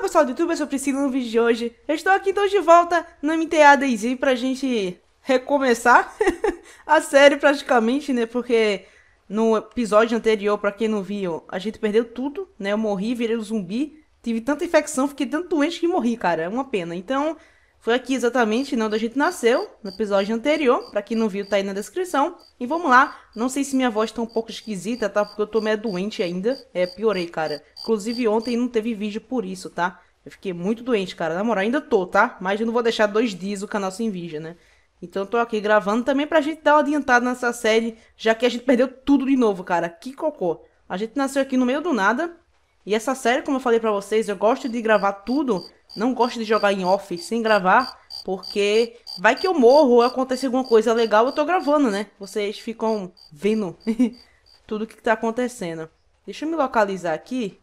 Olá pessoal do YouTube, eu sou Priscila no vídeo de hoje. Eu estou aqui então de volta no MTA Daisy pra gente recomeçar a série praticamente, né? Porque no episódio anterior, pra quem não viu, a gente perdeu tudo, né? Eu morri, virei um zumbi, tive tanta infecção, fiquei tanto doente que morri, cara. É uma pena. Então, foi aqui exatamente onde a gente nasceu, no episódio anterior, para quem não viu tá aí na descrição. E vamos lá, não sei se minha voz tá um pouco esquisita, tá? Porque eu tô meio doente ainda, é, piorei, cara. Inclusive ontem não teve vídeo por isso, tá? Eu fiquei muito doente, cara, na moral, ainda tô, tá? Mas eu não vou deixar dois dias o canal sem vídeo, né? Então eu tô aqui gravando também pra gente dar uma adiantada nessa série, já que a gente perdeu tudo de novo, cara. Que cocô. A gente nasceu aqui no meio do nada, e essa série, como eu falei pra vocês, eu gosto de gravar tudo não gosto de jogar em off sem gravar, porque vai que eu morro ou acontece alguma coisa legal, eu tô gravando, né? Vocês ficam vendo tudo que tá acontecendo. Deixa eu me localizar aqui.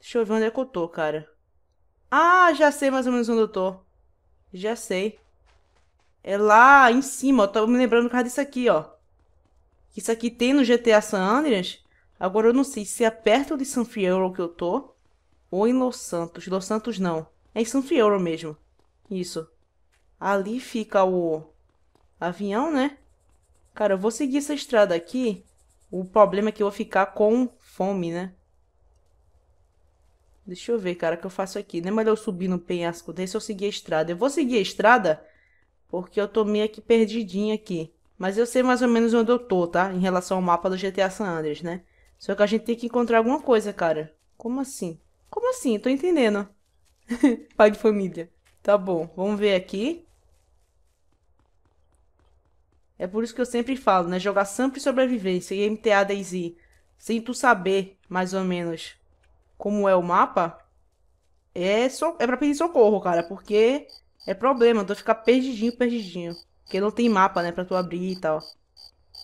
Deixa eu ver onde é que eu tô, cara. Ah, já sei mais ou menos onde eu tô. Já sei. É lá em cima, eu tô me lembrando por causa disso aqui, ó. Isso aqui tem no GTA San Andreas. Agora eu não sei se é perto de San Fierro que eu tô. Ou em Los Santos. Los Santos não. É em San Fierro mesmo. Isso. Ali fica o avião, né? Cara, eu vou seguir essa estrada aqui. O problema é que eu vou ficar com fome, né? Deixa eu ver, cara, o que eu faço aqui. Não é melhor eu subir no penhasco desse ou seguir a estrada? Eu vou seguir a estrada porque eu tô meio que perdidinha aqui. Mas eu sei mais ou menos onde eu tô, tá? Em relação ao mapa do GTA San Andreas, né? Só que a gente tem que encontrar alguma coisa, cara. Como assim? Como assim? Tô entendendo. Pai de família. Tá bom, vamos ver aqui. É por isso que eu sempre falo, né? Jogar sempre sobrevivência e MTA Daisy. Sem tu saber, mais ou menos, como é o mapa, é, so é pra pedir socorro, cara. Porque é problema, tu ficar perdidinho, perdidinho. Porque não tem mapa, né, pra tu abrir e tal.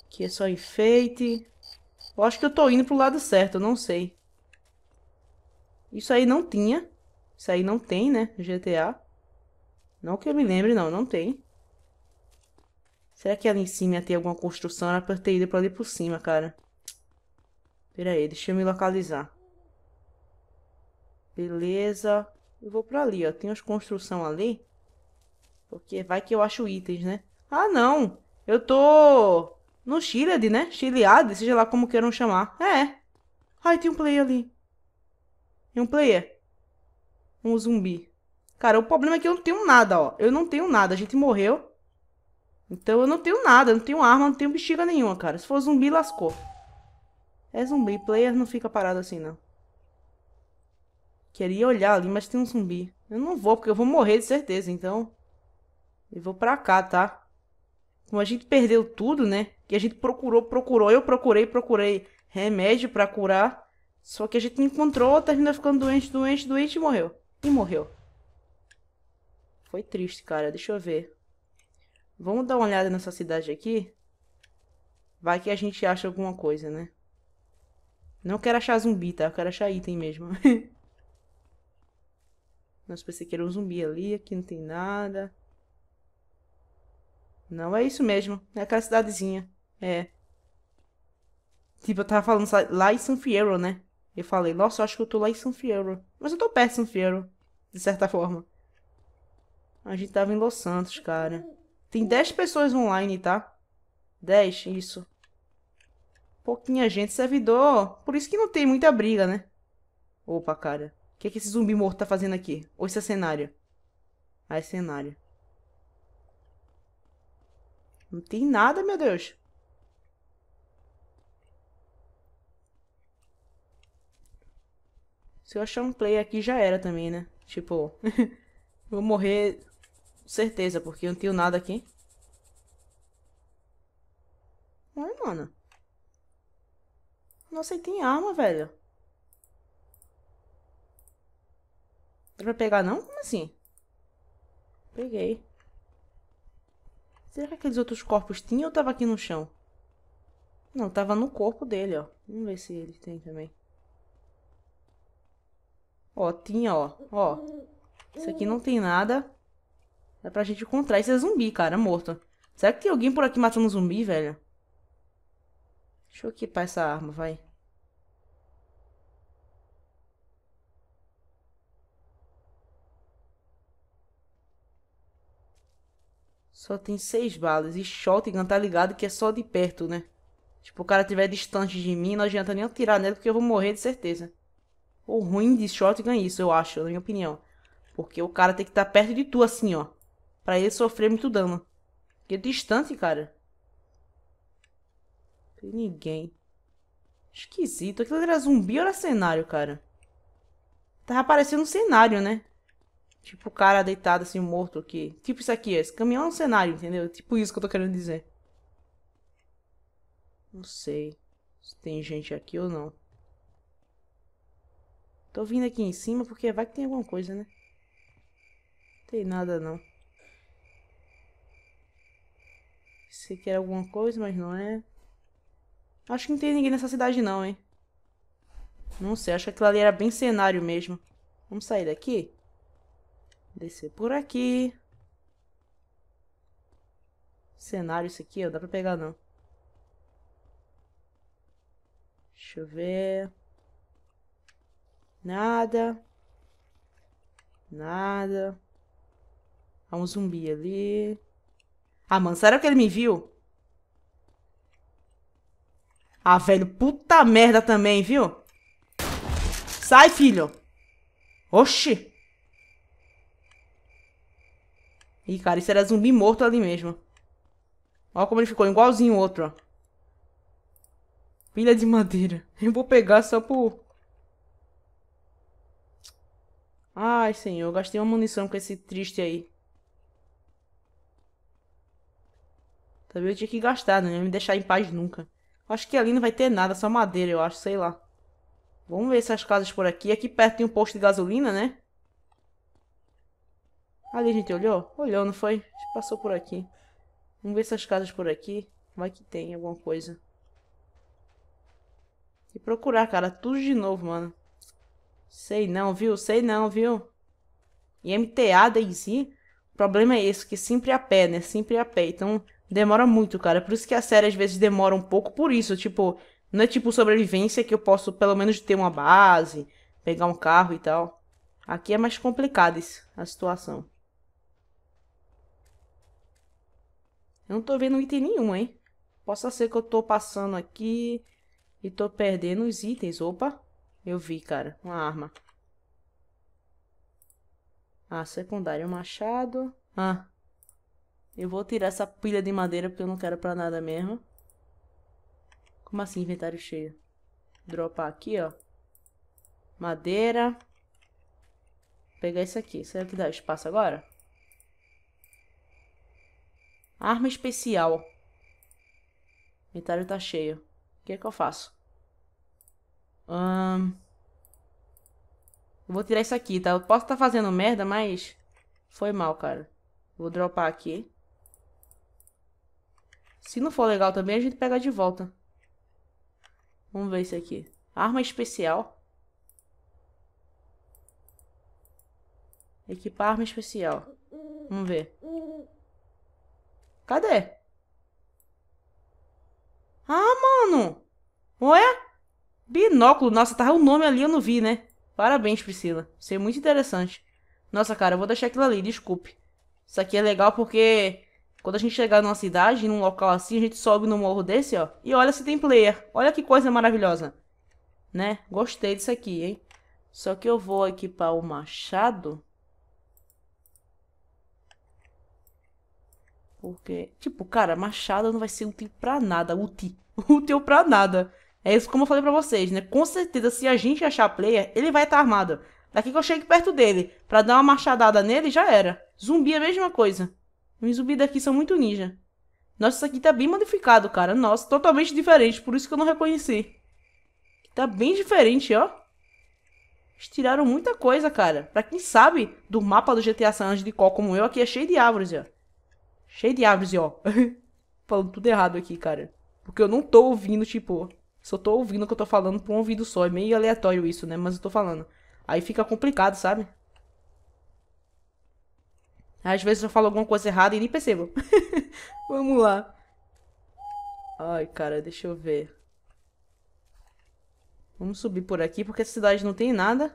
Aqui é só enfeite. Eu acho que eu tô indo pro lado certo, eu não sei. Isso aí não tinha. Isso aí não tem, né? GTA. Não que eu me lembre, não. Não tem. Será que ali em cima tem alguma construção? Era pra eu ter ido pra ali por cima, cara. Pera aí, deixa eu me localizar. Beleza. Eu vou pra ali, ó. Tem umas construção ali. Porque vai que eu acho itens, né? Ah, não! Eu tô... No Chile, né? Chileade, seja lá como queiram chamar. É. Ai, tem um play ali. E um player. Um zumbi. Cara, o problema é que eu não tenho nada, ó. Eu não tenho nada. A gente morreu. Então eu não tenho nada. Não tenho arma, não tenho bexiga nenhuma, cara. Se for zumbi, lascou. É zumbi. Player não fica parado assim, não. Queria olhar ali, mas tem um zumbi. Eu não vou, porque eu vou morrer de certeza, então... Eu vou pra cá, tá? Como a gente perdeu tudo, né? Que a gente procurou, procurou. Eu procurei, procurei remédio pra curar. Só que a gente encontrou, terminou ficando doente, doente, doente e morreu. E morreu. Foi triste, cara. Deixa eu ver. Vamos dar uma olhada nessa cidade aqui. Vai que a gente acha alguma coisa, né? Não quero achar zumbi, tá? Eu quero achar item mesmo. Nossa, pensei que era um zumbi ali. Aqui não tem nada. Não, é isso mesmo. É aquela cidadezinha. É. Tipo, eu tava falando lá em San Fierro, né? E falei, nossa, eu acho que eu tô lá em Sanfiero. Mas eu tô perto de Sanfiero, de certa forma. A gente tava em Los Santos, cara. Tem 10 pessoas online, tá? 10, isso. Pouquinha gente, servidor. Por isso que não tem muita briga, né? Opa, cara. O que, é que esse zumbi morto tá fazendo aqui? Ou esse é cenário? Ah, é cenário. Não tem nada, meu Deus. Se eu achar um play aqui, já era também, né? Tipo, vou morrer certeza, porque eu não tenho nada aqui. Olha, mano. Nossa, aí tem arma, velho. Dá pra pegar, não? Como assim? Peguei. Será que aqueles outros corpos tinham ou tava aqui no chão? Não, tava no corpo dele, ó. Vamos ver se ele tem também. Ó, tinha, ó. Ó. Isso aqui não tem nada. Dá pra gente encontrar esse é zumbi, cara, morto. Será que tem alguém por aqui matando zumbi, velho? Deixa eu equipar essa arma, vai. Só tem seis balas. E shotgun tá ligado que é só de perto, né? Tipo, o cara tiver distante de mim, não adianta nem eu tirar nele, porque eu vou morrer de certeza. O ruim de shotgun isso, eu acho, na minha opinião. Porque o cara tem que estar tá perto de tu, assim, ó. Pra ele sofrer muito dano. Porque é distante, cara. Tem ninguém. Esquisito. Aquilo era zumbi ou era cenário, cara? Tava parecendo um cenário, né? Tipo o cara deitado assim, morto aqui. Tipo isso aqui, esse caminhão é um cenário, entendeu? Tipo isso que eu tô querendo dizer. Não sei se tem gente aqui ou não. Tô vindo aqui em cima porque vai que tem alguma coisa, né? Tem nada não. Se quer alguma coisa, mas não é. Acho que não tem ninguém nessa cidade não, hein? Não sei, acho que aquilo ali era bem cenário mesmo. Vamos sair daqui? Descer por aqui. Cenário isso aqui, ó. Dá pra pegar não. Deixa eu ver... Nada. Nada. Há um zumbi ali. Ah, mano, será que ele me viu? Ah, velho, puta merda também, viu? Sai, filho. Oxi. Ih, cara, isso era zumbi morto ali mesmo. Ó como ele ficou, igualzinho o outro, ó. Pilha de madeira. Eu vou pegar só por... Ai, senhor, gastei uma munição com esse triste aí. Também eu tinha que gastar, né? não ia me deixar em paz nunca. Acho que ali não vai ter nada, só madeira, eu acho, sei lá. Vamos ver essas casas por aqui. Aqui perto tem um posto de gasolina, né? Ali a gente olhou? Olhou, não foi? A gente passou por aqui. Vamos ver essas casas por aqui. Vai que tem alguma coisa. E procurar, cara. Tudo de novo, mano. Sei não, viu? Sei não, viu? E MTA, Daisy, o problema é esse, que sempre a pé, né? Sempre a pé. Então, demora muito, cara. Por isso que a série às vezes demora um pouco por isso. Tipo, não é tipo sobrevivência que eu posso pelo menos ter uma base, pegar um carro e tal. Aqui é mais complicada a situação. Eu não tô vendo item nenhum, hein? Possa ser que eu tô passando aqui e tô perdendo os itens. Opa! Eu vi, cara. Uma arma. Ah, secundário machado. Ah. Eu vou tirar essa pilha de madeira porque eu não quero pra nada mesmo. Como assim, inventário cheio? Dropar aqui, ó. Madeira. Pegar isso aqui. Será que dá espaço agora? Arma especial. O inventário tá cheio. O que é que eu faço? Vou tirar isso aqui, tá? Eu posso estar tá fazendo merda, mas... Foi mal, cara. Vou dropar aqui. Se não for legal também, a gente pega de volta. Vamos ver isso aqui. Arma especial. Equipar arma especial. Vamos ver. Cadê? binóculo. Nossa, tava o nome ali, eu não vi, né? Parabéns, Priscila. Isso é muito interessante. Nossa, cara, eu vou deixar aquilo ali, desculpe. Isso aqui é legal porque quando a gente chegar numa cidade, num local assim, a gente sobe no morro desse, ó, e olha se tem player. Olha que coisa maravilhosa. Né? Gostei disso aqui, hein? Só que eu vou equipar o machado. Porque, tipo, cara, machado não vai ser útil pra nada. Útil. Útil pra nada. É isso como eu falei pra vocês, né? Com certeza, se a gente achar a player, ele vai estar tá armado. Daqui que eu chegue perto dele, pra dar uma machadada nele, já era. Zumbi é a mesma coisa. Os zumbis daqui são muito ninja. Nossa, isso aqui tá bem modificado, cara. Nossa, totalmente diferente, por isso que eu não reconheci. Tá bem diferente, ó. Eles tiraram muita coisa, cara. Pra quem sabe do mapa do GTA San Andreas como eu, aqui é cheio de árvores, ó. Cheio de árvores, ó. Falando tudo errado aqui, cara. Porque eu não tô ouvindo, tipo só tô ouvindo o que eu tô falando pra um ouvido só. É meio aleatório isso, né? Mas eu tô falando. Aí fica complicado, sabe? Às vezes eu falo alguma coisa errada e nem percebo. Vamos lá. Ai, cara, deixa eu ver. Vamos subir por aqui, porque essa cidade não tem nada.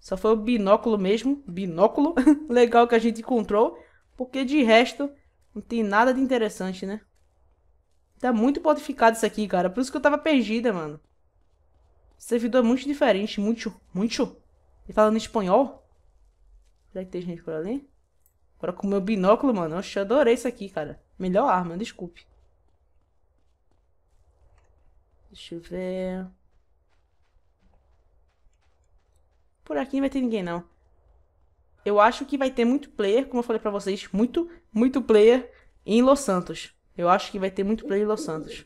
Só foi o binóculo mesmo. Binóculo. Legal que a gente encontrou. Porque de resto, não tem nada de interessante, né? Tá muito modificado isso aqui, cara. Por isso que eu tava perdida, mano. O servidor é muito diferente. Muito, muito. E falando espanhol. Será que tem gente por ali? Agora com o meu binóculo, mano. Oxe, eu adorei isso aqui, cara. Melhor arma, desculpe. Deixa eu ver... Por aqui não vai ter ninguém, não. Eu acho que vai ter muito player, como eu falei pra vocês. Muito, muito player em Los Santos. Eu acho que vai ter muito play Los Santos.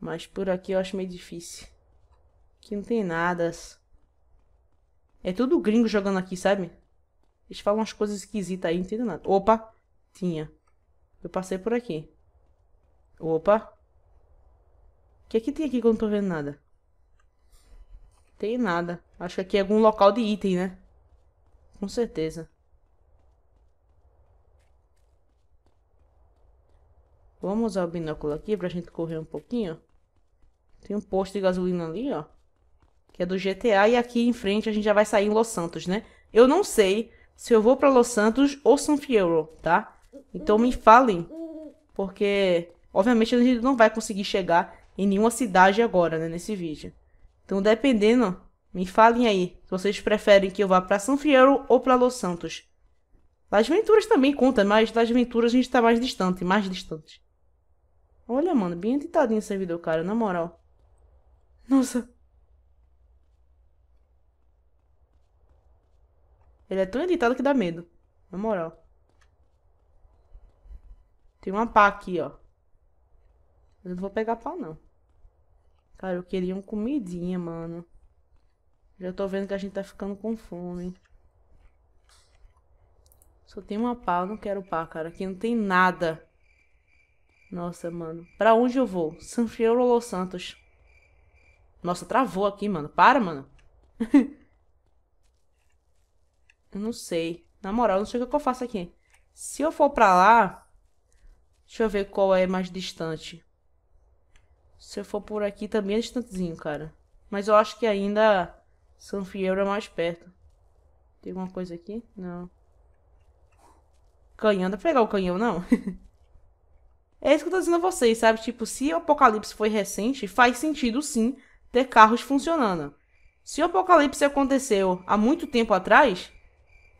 Mas por aqui eu acho meio difícil. Aqui não tem nada. É tudo gringo jogando aqui, sabe? Eles falam umas coisas esquisitas aí, não entendo nada. Opa! Tinha. Eu passei por aqui. Opa! O que é que tem aqui que eu não tô vendo nada? Tem nada. Acho que aqui é algum local de item, né? Com certeza. Vamos usar o binóculo aqui pra gente correr um pouquinho. Tem um posto de gasolina ali, ó. Que é do GTA. E aqui em frente a gente já vai sair em Los Santos, né? Eu não sei se eu vou pra Los Santos ou San Fierro, tá? Então me falem. Porque, obviamente, a gente não vai conseguir chegar em nenhuma cidade agora, né? Nesse vídeo. Então, dependendo, me falem aí. Se vocês preferem que eu vá pra San Fierro ou pra Los Santos. Las Venturas também conta, mas as Venturas a gente tá mais distante, mais distante. Olha, mano, bem editadinho o servidor, cara, na moral. Nossa. Ele é tão editado que dá medo. Na moral. Tem uma pá aqui, ó. Eu não vou pegar pá, não. Cara, eu queria uma comidinha, mano. Já tô vendo que a gente tá ficando com fome. Só tem uma pá, eu não quero pá, cara. Aqui não tem nada. Nossa, mano. Pra onde eu vou? Sanfriolo ou Los Santos? Nossa, travou aqui, mano. Para, mano. eu não sei. Na moral, não sei o que eu faço aqui. Se eu for pra lá... Deixa eu ver qual é mais distante. Se eu for por aqui, também é distantezinho, cara. Mas eu acho que ainda... Fierro é mais perto. Tem alguma coisa aqui? Não. Canhão, dá pra pegar o canhão, não? É isso que eu tô dizendo a vocês, sabe? Tipo, se o apocalipse foi recente, faz sentido sim ter carros funcionando. Se o apocalipse aconteceu há muito tempo atrás,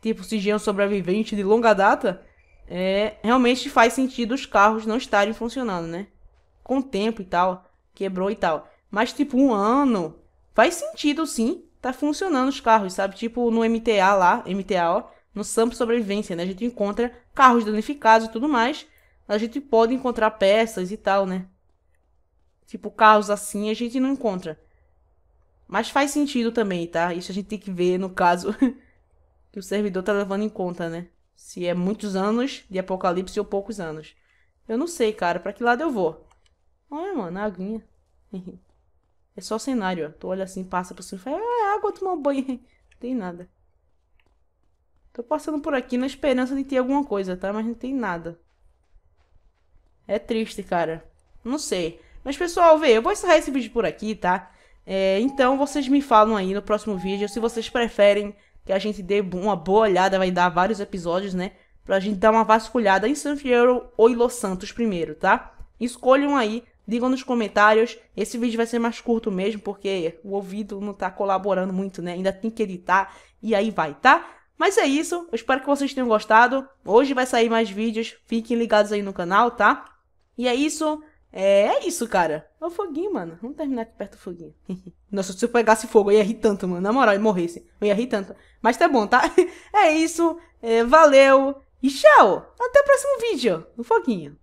tipo, se já é um sobrevivente de longa data, é, realmente faz sentido os carros não estarem funcionando, né? Com o tempo e tal, quebrou e tal. Mas, tipo, um ano, faz sentido sim, tá funcionando os carros, sabe? Tipo, no MTA lá, MTA, ó, no Sampo Sobrevivência, né? A gente encontra carros danificados e tudo mais, a gente pode encontrar peças e tal, né? Tipo, carros assim a gente não encontra. Mas faz sentido também, tá? Isso a gente tem que ver no caso que o servidor tá levando em conta, né? Se é muitos anos de apocalipse ou poucos anos. Eu não sei, cara, pra que lado eu vou. Olha, mano, a aguinha. É só cenário, ó. Tu olha assim, passa por cima e fala, ah, é água, tomar banho. Não tem nada. Tô passando por aqui na esperança de ter alguma coisa, tá? Mas não tem nada. É triste, cara. Não sei. Mas, pessoal, vê, eu vou encerrar esse vídeo por aqui, tá? É, então, vocês me falam aí no próximo vídeo se vocês preferem que a gente dê uma boa olhada, vai dar vários episódios, né? Pra gente dar uma vasculhada em San Fierro ou em Los Santos primeiro, tá? Escolham aí, digam nos comentários. Esse vídeo vai ser mais curto mesmo, porque o ouvido não tá colaborando muito, né? Ainda tem que editar, e aí vai, tá? Mas é isso, eu espero que vocês tenham gostado. Hoje vai sair mais vídeos, fiquem ligados aí no canal, tá? E é isso, é, é isso, cara. É o foguinho, mano. Vamos terminar aqui perto do foguinho. Nossa, se eu pegasse fogo, eu ia rir tanto, mano. Na moral, eu morresse. Eu ia rir tanto. Mas tá bom, tá? É isso, é, valeu e tchau! Até o próximo vídeo, no foguinho.